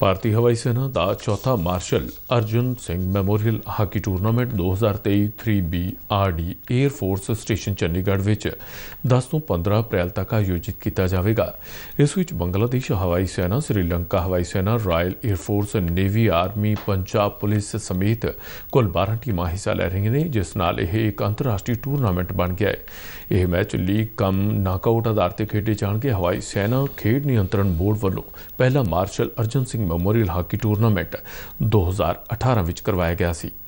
ਭਾਰਤੀ ਹਵਾਈ ਸੈਨਾ ਦਾ ਚੌਥਾ marshal Arjun Singh memorial hockey tournament 2023 3B RD 에어 force station Chandigarh ਵਿੱਚ 10 ਤੋਂ 15 ਅਪ੍ਰੈਲ ਤੱਕ ਆਯੋਜਿਤ ਕੀਤਾ ਜਾਵੇਗਾ ਇਸ ਵਿੱਚ ਬੰਗਲਾਦੇਸ਼ ਹਵਾਈ ਸੈਨਾ ਸ੍ਰੀਲੰਕਾ ਹਵਾਈ ਸੈਨਾ royal 에어 force navy army Punjab police ਸਮੇਤ ਕੁੱਲ 12 ਟੀਮਾਂ ਹਿੱਸਾ ਲੈ ਰਹੀਆਂ ਨੇ ਜਿਸ ਨਾਲ ਇਹ ਇੱਕ ਅੰਤਰਰਾਸ਼ਟਰੀ ਟੂਰਨਾਮੈਂਟ ਬਣ ਗਿਆ ਹੈ ਇਹ ਮੈਚ ਲੀਗ ਕਮ ਨਾਕਆਊਟ ਆਧਾਰ ਤੇ ਖੇਡੇ ਜਾਣਗੇ ਹਵਾਈ ਸੈਨਾ ਖੇਡ ਨਿਯੰਤਰਣ ਬੋਰਡ ਵੱਲੋਂ ਪਹਿਲਾ marshal Arjan Singh memorial hockey tournament 2018 ਵਿੱਚ ਕਰਵਾਇਆ ਗਿਆ ਸੀ